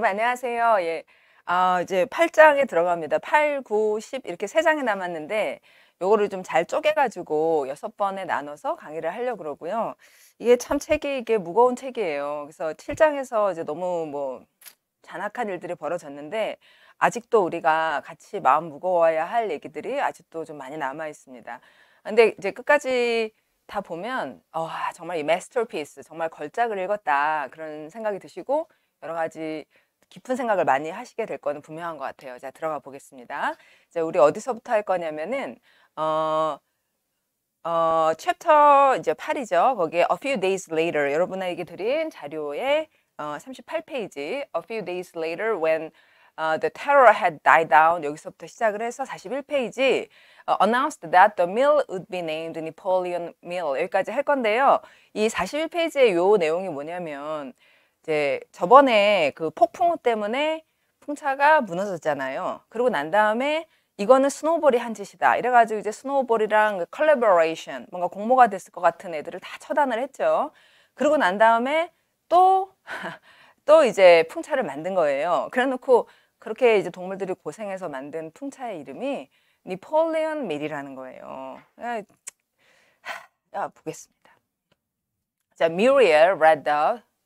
여러분 안녕하세요. 예. 아, 이제 8장에 들어갑니다. 8, 9, 10 이렇게 3장이 남았는데 요거를 좀 잘 쪼개 가지고 6번에 나눠서 강의를 하려고 그러고요. 이게 참 책이 이게 무거운 책이에요. 그래서 7장에서 이제 너무 뭐 잔악한 일들이 벌어졌는데 아직도 우리가 같이 마음 무거워야 할 얘기들이 아직도 좀 많이 남아 있습니다. 근데 이제 끝까지 다 보면 어, 정말 이 마스터피스 정말 걸작을 읽었다 그런 생각이 드시고 여러 가지 깊은 생각을 많이 하시게 될 거는 분명한 것 같아요. 자, 들어가 보겠습니다. 자, 우리 어디서부터 할 거냐면은, 어, 어, 챕터 이제 8이죠. 거기에 A few days later 여러분에게 드린 자료의 어, 38페이지 A few days later when uh, the terror had died down 여기서부터 시작을 해서 41페이지 uh, 어, announced that the mill would be named Napoleon Mill 여기까지 할 건데요. 이 41페이지의 요 내용이 뭐냐면 이제 저번에 그 폭풍우 때문에 풍차가 무너졌잖아요. 그리고 난 다음에 이거는 스노우볼이 한 짓이다. 이래가지고 이제 스노우볼이랑 컬래버레이션 그 뭔가 공모가 됐을 것 같은 애들을 다 처단을 했죠. 그리고난 다음에 또, 또 이제 풍차를 만든 거예요. 그래 놓고 그렇게 이제 동물들이 고생해서 만든 풍차의 이름이 니폴레온 밀이라는 거예요. 아, 야, 보겠습니다. 자, Muriel r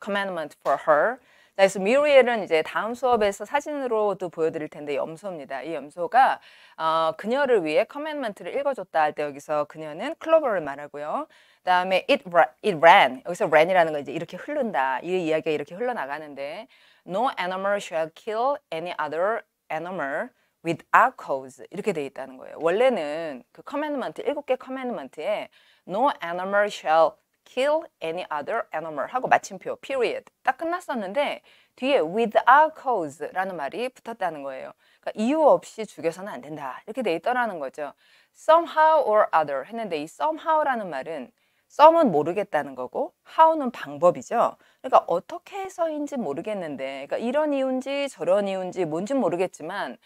commandment for her. 자, 그래서 미리엘은 이제 다음 수업에서 사진으로도 보여드릴 텐데 염소입니다. 이 염소가 어, 그녀를 위해 커맨먼트를 읽어줬다 할 때 여기서 그녀는 클로버를 말하고요. 그다음에 it, it ran 여기서 ran이라는 건 이제 이렇게 흐른다 이 이야기가 이렇게 흘러나가는데 no animal shall kill any other animal without cause 이렇게 돼 있다는 거예요. 원래는 그 커맨먼트 일곱 개 커맨먼트에 no animal shall kill any other animal 하고 마침표 period 딱 끝났었는데 뒤에 without cause라는 말이 붙었다는 거예요. 그러니까 이유 없이 죽여서는 안 된다 이렇게 돼 있더라는 거죠. somehow or other 했는데 이 somehow라는 말은 썸은 모르겠다는 거고 하우는 방법이죠. 그러니까 어떻게 해서인지 모르겠는데 그러니까 이런 이유인지 저런 이유인지 뭔진 모르겠지만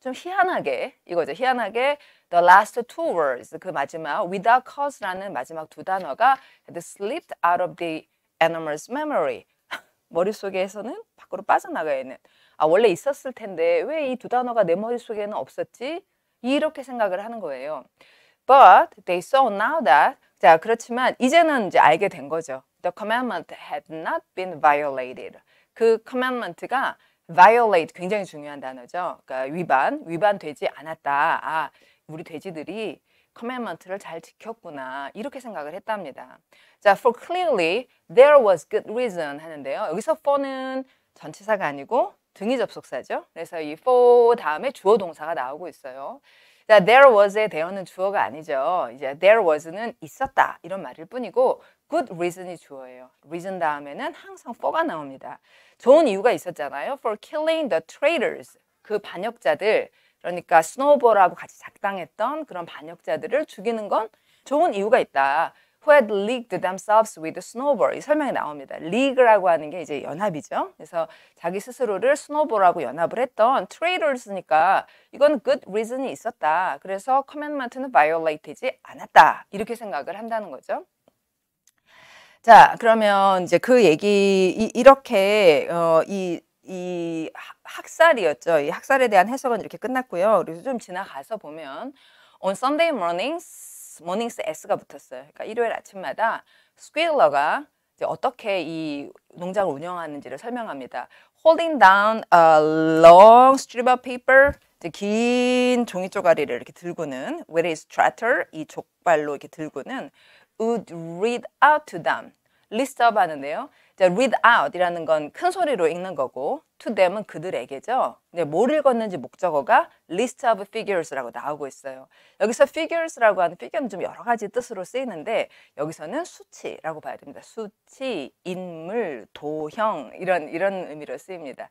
좀 희한하게 이거죠. 희한하게 the last two words 그 마지막 without cause라는 마지막 두 단어가 had slipped out of the animal's memory 머릿속에서는 밖으로 빠져나가 있는 아 원래 있었을 텐데 왜 이 두 단어가 내 머릿속에는 없었지? 이렇게 생각을 하는 거예요. But they saw now that 자, 그렇지만 이제는 이제 알게 된 거죠. The commandment had not been violated. 그 commandment가 violate 굉장히 중요한 단어죠. 그러니까 위반, 위반되지 않았다. 아, 우리 돼지들이 commandment를 잘 지켰구나. 이렇게 생각을 했답니다. 자, for clearly there was good reason 하는데요. 여기서 for는 전치사가 아니고 등이 접속사죠. 그래서 이 for 다음에 주어 동사가 나오고 있어요. 자, 그러니까 there was에 대어는 주어가 아니죠. 이제 there was는 있었다 이런 말일 뿐이고 good reason이 주어예요. reason 다음에는 항상 for가 나옵니다. 좋은 이유가 있었잖아요. for killing the traitors 그 반역자들 그러니까 스노우볼하고 같이 작당했던 그런 반역자들을 죽이는 건 좋은 이유가 있다. who had leagued themselves with snowball 이 설명이 나옵니다. league라고 하는 게 이제 연합이죠. 그래서 자기 스스로를 snowball하고 연합을 했던 traitors니까 이건 good reason이 있었다. 그래서 commandment는 violate되지 않았다. 이렇게 생각을 한다는 거죠. 자, 그러면 이제 그 얘기 이, 이렇게 어, 이이 학살이었죠. 이 학살에 대한 해석은 이렇게 끝났고요. 그래서 좀 지나가서 보면 On Sunday mornings, 모닝스 S가 붙었어요. 그러니까 일요일 아침마다 스퀴러가 어떻게 이 농장을 운영하는지를 설명합니다. Holding down a long strip of paper, 긴 종이 쪼가리를 이렇게 들고는 with his trotter, 이 족발로 이렇게 들고는 would read out to them, 리스트업 하는데요. 자, read out이라는 건 큰 소리로 읽는 거고 to them은 그들에게죠. 근데 뭘 읽었는지 목적어가 list of figures라고 나오고 있어요. 여기서 figures라고 하는 figure는 좀 여러 가지 뜻으로 쓰이는데 여기서는 수치라고 봐야 됩니다. 수치, 인물, 도형 이런 이런 의미로 쓰입니다.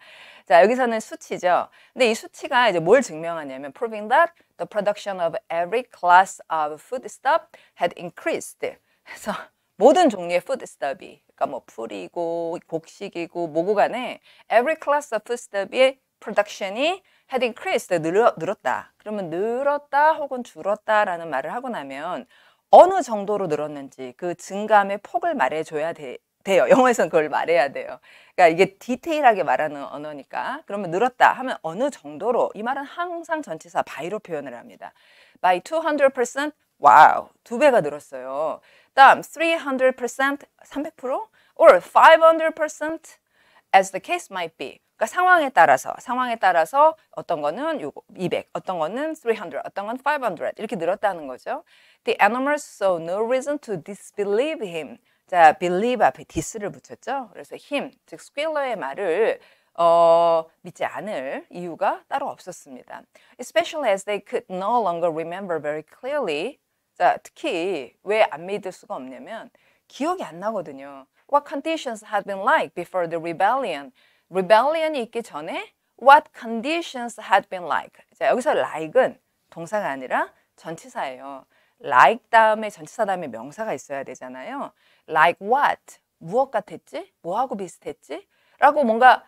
자, 여기서는 수치죠. 근데 이 수치가 이제 뭘 증명하냐면 proving that the production of every class of foodstuff had increased. 그래서 모든 종류의 푸드 스터비 그러니까 뭐 풀이고 곡식이고 뭐고 간에 every class of food study의 production이 had increased 늘었, 늘었다. 그러면 늘었다 혹은 줄었다라는 말을 하고 나면 어느 정도로 늘었는지 그 증감의 폭을 말해줘야 돼, 돼요. 영어에서는 그걸 말해야 돼요. 그러니까 이게 디테일하게 말하는 언어니까. 그러면 늘었다 하면 어느 정도로 이 말은 항상 전체사 by로 표현을 합니다. by 200% 와우 두 배가 늘었어요. 다음 300% 300% or 500% as the case might be. 그러니까 상황에 따라서 상황에 따라서 어떤 거는 요거 200, 어떤 거는 300, 어떤 건 500 이렇게 늘었다는 거죠. The animals saw no reason to disbelieve him. 자, believe 앞에 dis를 붙였죠. 그래서 him, 즉 스킬러의 말을 어, 믿지 않을 이유가 따로 없었습니다. Especially as they could no longer remember very clearly 자, 특히 왜 안 믿을 수가 없냐면 기억이 안 나거든요. What conditions had been like before the rebellion? rebellion이 있기 전에 what conditions had been like. 자, 여기서 like은 동사가 아니라 전치사예요. like 다음에 전치사 다음에 명사가 있어야 되잖아요. like what? 무엇 같았지? 뭐하고 비슷했지? 라고 뭔가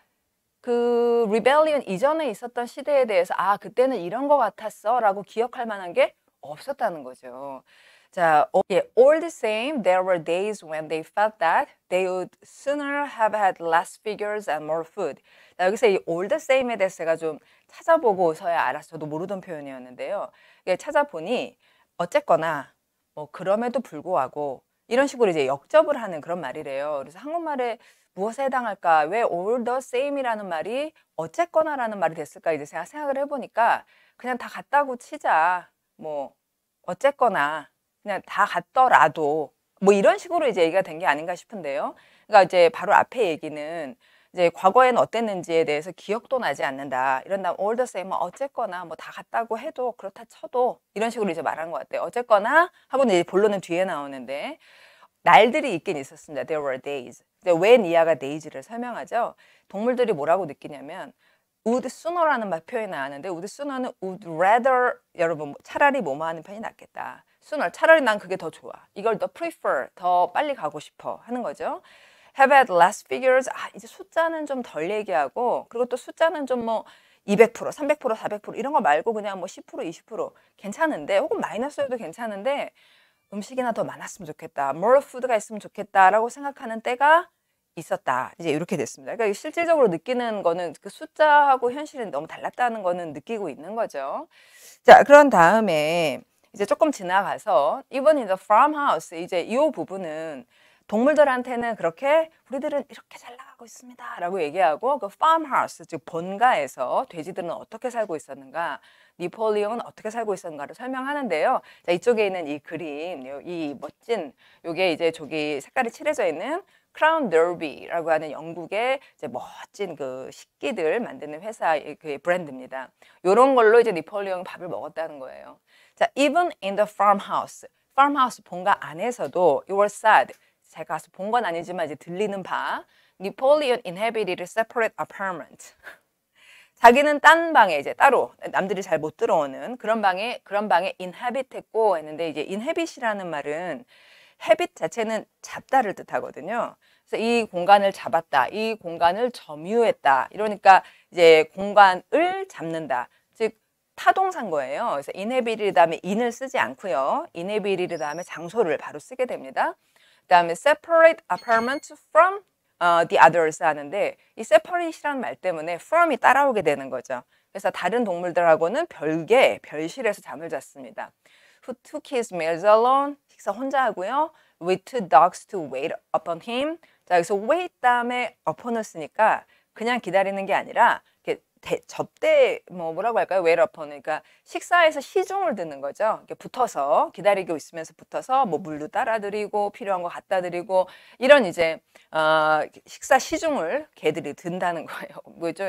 그 rebellion 이전에 있었던 시대에 대해서 아, 그때는 이런 거 같았어 라고 기억할 만한 게 없었다는 거죠. 자, y e all the same, there were days when they felt that they would sooner have had less figures and more food. 자, 여기서 이 all the same에 대해서 제가 좀 찾아보고서야 알았어도 모르던 표현이었는데요. 예, 찾아보니 어쨌거나 뭐 그럼에도 불구하고 이런 식으로 이제 역접을 하는 그런 말이래요. 그래서 한국말에 무엇에 해당할까? 왜 all the same이라는 말이 어쨌거나라는 말이 됐을까? 이제 제가 생각을 해보니까 그냥 다 같다고 치자. 뭐 어쨌거나 그냥 다 갔더라도 뭐 이런 식으로 이제 얘기가 된 게 아닌가 싶은데요. 그러니까 이제 바로 앞에 얘기는 이제 과거엔 어땠는지에 대해서 기억도 나지 않는다. 이런 다음 all the same 어쨌거나 뭐 다 갔다고 해도 그렇다 쳐도 이런 식으로 이제 말한 것 같아요. 어쨌거나 하고 이제 본론은 뒤에 나오는데 날들이 있긴 있었습니다. There were days. 이제 웬 이하가 days를 설명하죠. 동물들이 뭐라고 느끼냐면 would sooner라는 말 표현이 나왔는데 would sooner는 would rather 여러분 뭐 차라리 뭐뭐 하는 편이 낫겠다. sooner 차라리 난 그게 더 좋아. 이걸 더 prefer 더 빨리 가고 싶어 하는 거죠. have at last figures 아 이제 숫자는 좀 덜 얘기하고 그리고 또 숫자는 좀 뭐 200%, 300%, 400% 이런 거 말고 그냥 뭐 10%, 20% 괜찮은데 혹은 마이너스여도 괜찮은데 음식이나 더 많았으면 좋겠다. more food가 있으면 좋겠다라고 생각하는 때가 있었다. 이제 이렇게 됐습니다. 그러니까 실질적으로 느끼는 거는 그 숫자하고 현실은 너무 달랐다는 거는 느끼고 있는 거죠. 자, 그런 다음에 이제 조금 지나가서 이번 이제 farmhouse 이제 이 부분은 동물들한테는 그렇게 우리들은 이렇게 잘 나가고 있습니다 라고 얘기하고 그 farmhouse 즉 본가에서 돼지들은 어떻게 살고 있었는가 니폴리온 어떻게 살고 있었는가를 설명하는데요 자 이쪽에 있는 이 그림 이 멋진 요게 이제 저기 색깔이 칠해져 있는 크라운 더비라고 하는 영국의 이제 멋진 그 식기들 만드는 회사의 그 브랜드입니다. 이런 걸로 이제 니폴리옹 밥을 먹었다는 거예요. 자, even in the farmhouse, farmhouse 본가 안에서도 you were sad. 제가 가서 본 건 아니지만 이제 들리는 바, Napoleon inhabited separate apartment. 자기는 딴 방에 이제 따로 남들이 잘 못 들어오는 그런 방에 그런 방에 인하빗했고 했는데 이제 인하빗이라는 말은 헤빗 자체는 잡다를 뜻하거든요. 그래서 이 공간을 잡았다. 이 공간을 점유했다. 이러니까 이제 공간을 잡는다. 즉 타동산 거예요. 그래서 인헤비리 다음에 인을 쓰지 않고요. 인헤비리 다음에 장소를 바로 쓰게 됩니다. 그다음에 separate apartment from uh, the others 하는데 이 separate이라는 말 때문에 from이 따라오게 되는 거죠. 그래서 다른 동물들하고는 별개 별실에서 잠을 잤습니다. Who took his meals alone? 식사 혼자 하고요. With two dogs to wait upon him. 자, 여기서 wait 다음에 upon us니까 그냥 기다리는 게 아니라 이렇게 대, 접대 뭐 뭐라고 할까요? wait upon 그러니까 식사에서 시중을 드는 거죠. 이렇게 붙어서 기다리고 있으면서 붙어서 뭐 물도 따라 드리고 필요한 거 갖다 드리고 이런 이제 어, 식사 시중을 개들이 든다는 거예요. 뭐죠?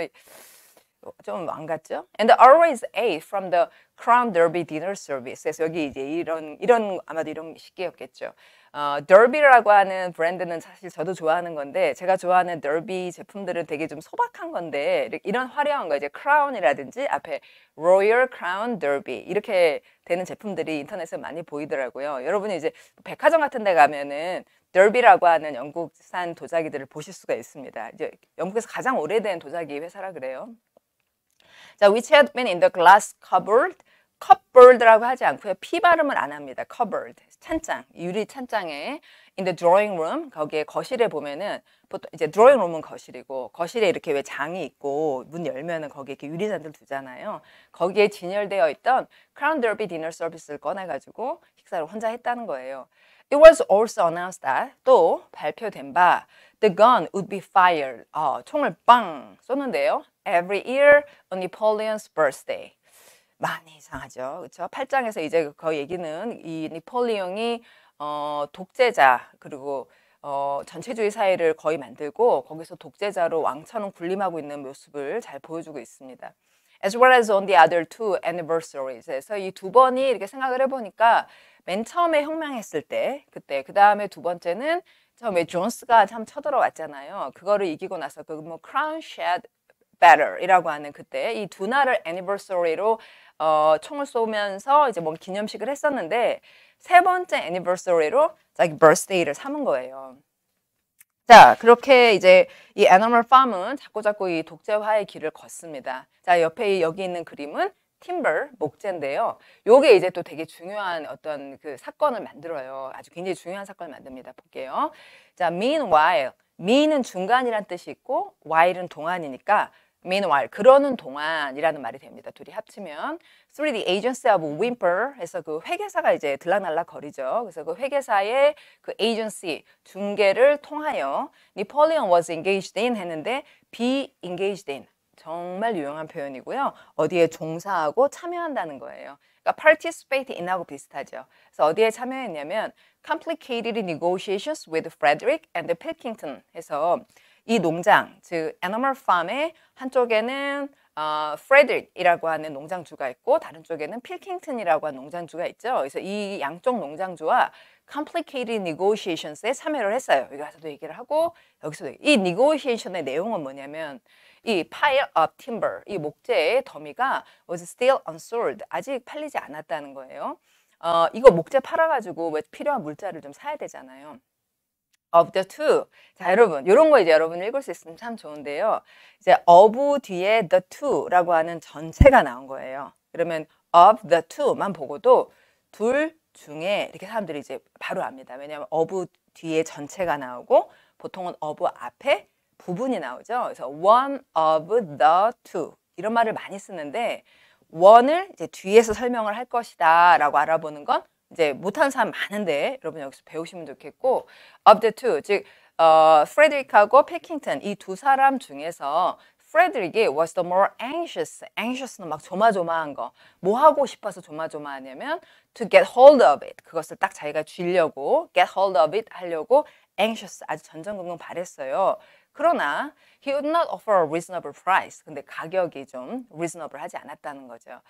좀안 갔죠? And always a from the Crown Derby dinner service. 그래서 여기 이제 이런 이런 아마도 이런 식이었겠죠. 어, 더비라고 하는 브랜드는 사실 저도 좋아하는 건데 제가 좋아하는 더비 제품들은 되게 좀 소박한 건데 이런 화려한 거 이제 크라운이라든지 앞에 Royal Crown Derby 이렇게 되는 제품들이 인터넷에 많이 보이더라고요. 여러분이 이제 백화점 같은 데 가면은 덜비라고 하는 영국산 도자기들을 보실 수가 있습니다. 이제 영국에서 가장 오래된 도자기 회사라 그래요. 자, which had been in the glass cupboard. cupboard라고 하지 않고요. 피 발음을 안 합니다. cupboard. 찬장, 유리 찬장에 in the drawing room 거기에 거실에 보면은 보통 이제 drawing room은 거실이고 거실에 이렇게 왜 장이 있고 문 열면은 거기에 이렇게 유리잔들 두잖아요. 거기에 진열되어 있던 크라운 더비 디너 서비스를 꺼내 가지고 식사를 혼자 했다는 거예요. It was also announced that 또 발표된 바 the gun would be fired. 어, 총을 빵 쏘는데요. every year on Napoleon's birthday. 많이 이상하죠. 그렇죠? 8장에서 이제 그 얘기는 이 나폴레옹이 어, 독재자 그리고 어, 전체주의 사회를 거의 만들고 거기서 독재자로 왕처럼 군림하고 있는 모습을 잘 보여주고 있습니다. as well as on the other two anniversaries에서 이 두 번이 이렇게 생각을 해보니까 맨 처음에 혁명했을 때 그때 그 다음에 두 번째는 처음에 존스가 참 쳐들어왔잖아요. 그거를 이기고 나서 그뭐 크라운 쉐드 better이라고 하는 그때 이 두나를 anniversary로 어, 총을 쏘면서 이제 뭔 기념식을 했었는데 세 번째 anniversary로 자기 birthday를 삼은 거예요. 자, 그렇게 이제 이 애너멀 팜은 자꾸자꾸 이 독재화의 길을 걷습니다. 자, 옆에 여기 있는 그림은 팀벌 목재인데요. 요게 이제 또 되게 중요한 어떤 그 사건을 만들어요. 아주 굉장히 중요한 사건을 만듭니다. 볼게요. 자, meanwhile. mean은 중간이란 뜻이 있고 while은 동안이니까 Meanwhile, 그러는 동안이라는 말이 됩니다. 둘이 합치면 Through the agency of whimper 해서 그 회계사가 이제 들락날락 거리죠. 그래서 그 회계사의 그 agency, 중개를 통하여 Napoleon was engaged in 했는데 be engaged in 정말 유용한 표현이고요. 어디에 종사하고 참여한다는 거예요. 그러니까 participate in하고 비슷하죠. 그래서 어디에 참여했냐면 complicated negotiations with Frederick and Pilkington 해서 이 농장, 즉 애너멀 팜의 한쪽에는 어, 프레드릭이라고 하는 농장주가 있고 다른 쪽에는 필킹튼이라고 하는 농장주가 있죠. 그래서 이 양쪽 농장주와 complicated negotiations에 참여를 했어요. 여기 가서도 얘기를 하고 여기서도 이 negotiation의 내용은 뭐냐면 이 pile of timber, 이 목재의 더미가 was still unsold, 아직 팔리지 않았다는 거예요. 어, 이거 목재 팔아가지고 왜 필요한 물자를 좀 사야 되잖아요. of the two. 자, 여러분, 이런 거 이제 여러분 읽을 수 있으면 참 좋은데요. 이제 of 뒤에 the two라고 하는 전체가 나온 거예요. 그러면 of the two만 보고도 둘 중에 이렇게 사람들이 이제 바로 압니다. 왜냐하면 of 뒤에 전체가 나오고 보통은 of 앞에 부분이 나오죠. 그래서 one of the two 이런 말을 많이 쓰는데 one을 이제 뒤에서 설명을 할 것이다라고 알아보는 건 이제 못하는 사람 많은데 여러분 여기서 배우시면 좋겠고 업데이트 즉 어, 프레드릭하고 패킹턴 이 두 사람 중에서 프레드릭이 was the more anxious. anxious는 막 조마조마한 거. 뭐 하고 싶어서 조마조마하냐면 to get hold of it. 그것을 딱 자기가 쥐려고 get hold of it 하려고 anxious 아주 전전긍긍 바랬어요. 그러나 he would not offer a reasonable price. 근데 가격이 좀 reasonable 하지 않았다는 거죠.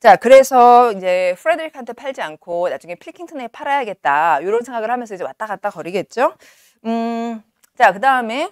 자, 그래서 이제 프레드릭한테 팔지 않고 나중에 필킹턴에 팔아야겠다. 이런 생각을 하면서 이제 왔다 갔다 거리겠죠. 음, 자, 그 다음에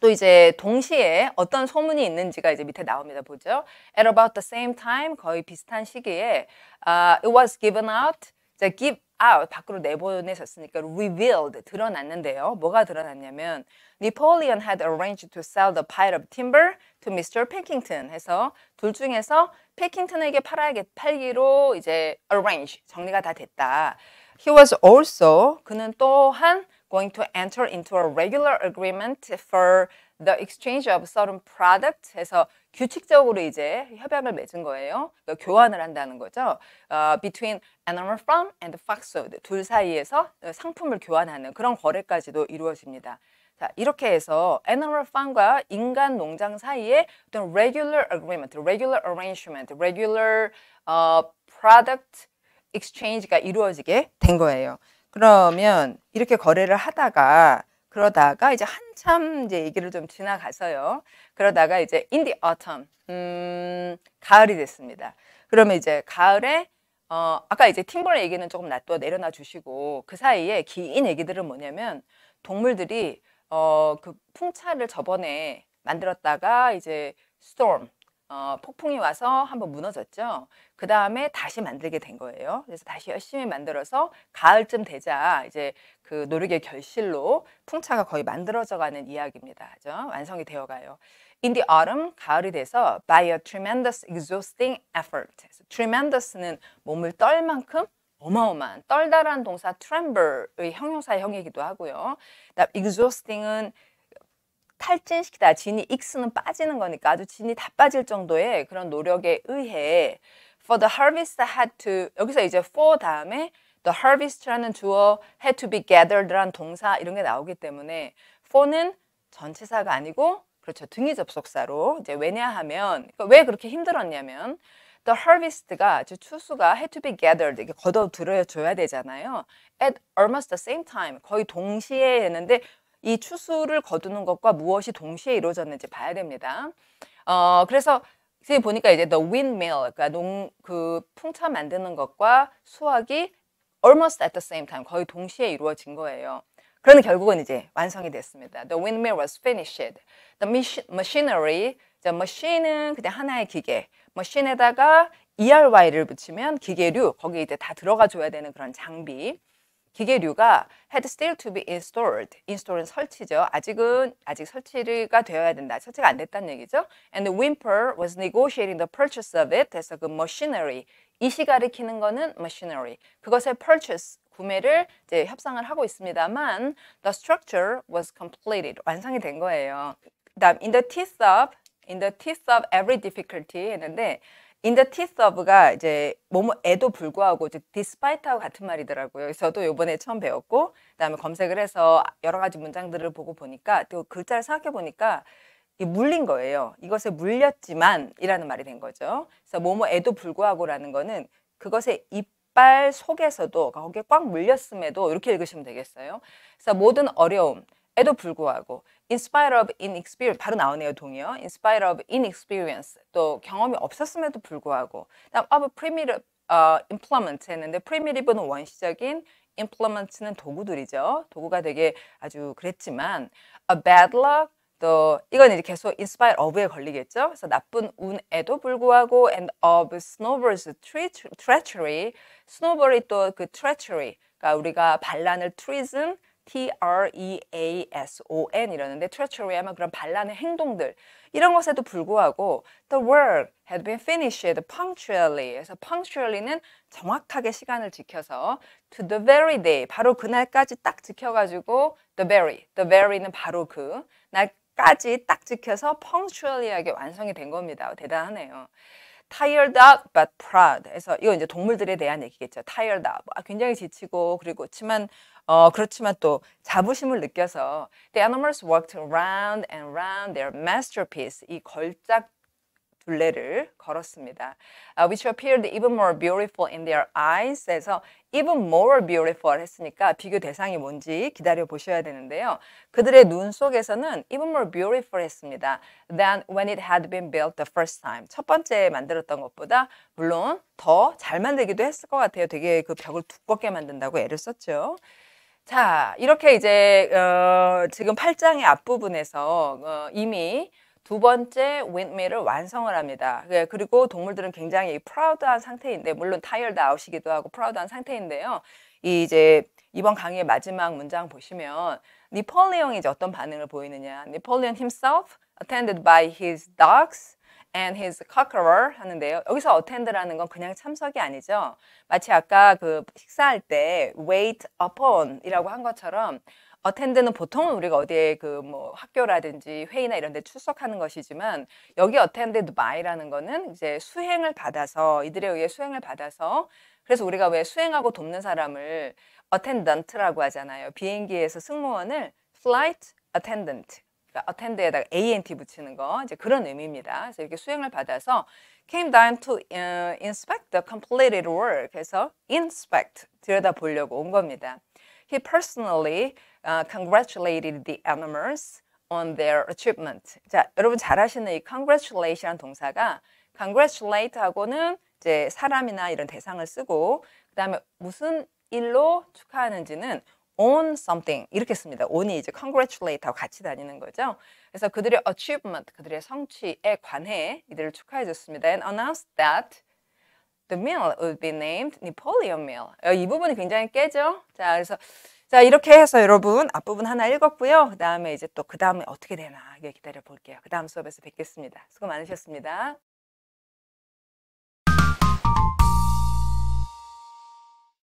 또 이제 동시에 어떤 소문이 있는지가 이제 밑에 나옵니다. 보죠. At about the same time, 거의 비슷한 시기에 uh, it was given out. 자, give out 밖으로 내보내졌으니까 revealed 드러났는데요. 뭐가 드러났냐면 Napoleon had arranged to sell the pile of timber to Mr. Pilkington 해서 둘 중에서 패킹턴에게 팔아야겠 팔기로 이제 arrange 정리가 다 됐다. He was also 그는 또한 going to enter into a regular agreement for the exchange of certain product 해서 규칙적으로 이제 협약을 맺은 거예요. 그러니까 교환을 한다는 거죠. Uh, between animal farm and foxhound 둘 사이에서 상품을 교환하는 그런 거래까지도 이루어집니다. 자, 이렇게 해서 animal farm과 인간 농장 사이에 어떤 regular agreement, regular arrangement, regular uh, product exchange가 이루어지게 된 거예요. 그러면 이렇게 거래를 하다가 그러다가 이제 한참 이제 얘기를 좀 지나가서요. 그러다가 이제 in the autumn, 음, 가을이 됐습니다. 그러면 이제 가을에 어, 아까 이제 팀벌의 얘기는 조금 놔둬 내려놔 주시고 그 사이에 긴 얘기들은 뭐냐면 동물들이 어, 그 풍차를 저번에 만들었다가 이제 storm, 어, 폭풍이 와서 한번 무너졌죠. 그 다음에 다시 만들게 된 거예요. 그래서 다시 열심히 만들어서 가을쯤 되자 이제 그 노력의 결실로 풍차가 거의 만들어져가는 이야기입니다. 그죠? 완성이 되어가요. In the autumn, 가을이 돼서 by a tremendous exhausting effort. tremendous는 몸을 떨 만큼 어마어마한 떨다란 동사 tremble의 형용사의 형이기도 하고요. exhausting은 탈진시키다. 진이 익스는 빠지는 거니까 아주 진이 다 빠질 정도의 그런 노력에 의해 for the harvest had to 여기서 이제 for 다음에 the harvest라는 주어 had to be gathered라는 동사 이런 게 나오기 때문에 for는 전체사가 아니고 그렇죠 등이 접속사로 이제 왜냐하면 그러니까 왜 그렇게 힘들었냐면 the harvest가 아 추수가 had to be gathered 이게 걷어 들어줘야 되잖아요. at almost the same time 거의 동시에 했는데 이 추수를 거두는 것과 무엇이 동시에 이루어졌는지 봐야 됩니다. 어, 그래서 지금 보니까 이제 the windmill, 그러니까 농, 그 풍차 만드는 것과 수확이 almost at the same time, 거의 동시에 이루어진 거예요. 그러니 결국은 이제 완성이 됐습니다. The windmill was finished. The machinery, 자, machine은 그냥 하나의 기계. machine에다가 ERY를 붙이면 기계류, 거기에 이제 다 들어가 줘야 되는 그런 장비. 기계류가 had still to be installed. install은 설치죠. 아직은 아직 설치가 되어야 된다. 설치가 안 됐다는 얘기죠. And Wimper was negotiating the purchase of it. 그래서 그 machinery 이시 가리키는 거는 machinery. 그것의 purchase 구매를 이제 협상을 하고 있습니다만 the structure was completed. 완성이 된 거예요. 그다음 in the teeth of in the teeth of every difficulty 했는데 in the teeth of가 이제 뭐뭐에도 불구하고 즉 despite하고 같은 말이더라고요. 그래서 저도 요번에 처음 배웠고 그다음에 검색을 해서 여러 가지 문장들을 보고 보니까 또 글자를 생각해 보니까 물린 거예요. 이것에 물렸지만이라는 말이 된 거죠. 그래서 뭐뭐에도 불구하고라는 거는 그것의 이빨 속에서도 그러니까 거기에 꽉 물렸음에도 이렇게 읽으시면 되겠어요. 그래서 모든 어려움 에도 불구하고 in spite of inexperience 바로 나오네요 동의어 in spite of inexperience 또 경험이 없었음에도 불구하고 다음 of primitive uh, implement 했는데 primitive는 원시적인 implement는 도구들이죠 도구가 되게 아주 그랬지만 a bad luck 또 이건 이제 계속 in spite of에 걸리겠죠 그래서 나쁜 운에도 불구하고 and of snowball's treachery snowball이 또 그 treachery 그러니까 우리가 반란을 treason T-R-E-A-S-O-N 이러는데 treachery 하면 그런 반란의 행동들 이런 것에도 불구하고 the work had been finished punctually 그래서 punctually는 정확하게 시간을 지켜서 to the very day 바로 그날까지 딱 지켜가지고 the very the very는 바로 그 날까지 딱 지켜서 punctually하게 완성이 된 겁니다 대단하네요 tired out but proud. 그래서 이거 이제 동물들에 대한 얘기겠죠. tired out. 굉장히 지치고 그리고 그렇지만 어, 그렇지만 또 자부심을 느껴서 The animals walked round and round their masterpiece. 이 걸작 둘레를 걸었습니다. Uh, which appeared even more beautiful in their eyes. 에서 even more beautiful 했으니까 비교 대상이 뭔지 기다려 보셔야 되는데요. 그들의 눈 속에서는 even more beautiful 했습니다. than when it had been built the first time. 첫 번째 만들었던 것보다 물론 더 잘 만들기도 했을 것 같아요. 되게 그 벽을 두껍게 만든다고 애를 썼죠. 자, 이렇게 이제 어, 지금 8장의 앞부분에서 어, 이미 두 번째 윈밀을 완성을 합니다. 예, 그리고 동물들은 굉장히 프라우드한 상태인데 물론 타이어드 아웃이기도 하고 프라우드한 상태인데요. 이 이제 이번 강의의 마지막 문장 보시면 니폴리옹이 이제 어떤 반응을 보이느냐. 니폴리옹 himself attended by his dogs and his cockerer 하는데요. 여기서 attend라는 건 그냥 참석이 아니죠. 마치 아까 그 식사할 때 wait upon이라고 한 것처럼 어텐드는 보통은 우리가 어디에 그 뭐 학교라든지 회의나 이런 데 출석하는 것이지만 여기 어텐드 by라는 거는 이제 수행을 받아서 이들에 의해 수행을 받아서 그래서 우리가 왜 수행하고 돕는 사람을 attendant라고 하잖아요. 비행기에서 승무원을 flight attendant 그러니까 attend에다가 ant 붙이는 거 이제 그런 의미입니다. 그래서 이렇게 수행을 받아서 came down to inspect the completed work. 그래서 inspect 들여다 보려고 온 겁니다. He personally congratulated the animals on their achievement. 자, 여러분 잘 아시는 이 congratulate이라는 동사가 congratulate 하고는 이제 사람이나 이런 대상을 쓰고 그다음에 무슨 일로 축하하는지는 on something 이렇게 씁니다. on이 이제 congratulate하고 같이 다니는 거죠. 그래서 그들의 achievement, 그들의 성취에 관해 이들을 축하해 줬습니다. and announced that the meal would be named Napoleon meal. 어, 이 부분이 굉장히 깨죠. 자, 그래서 자 이렇게 해서 여러분 앞부분 하나 읽었고요. 그다음에 이제 또 그다음에 어떻게 되나 이게 기다려 볼게요. 그다음 수업에서 뵙겠습니다. 수고 많으셨습니다.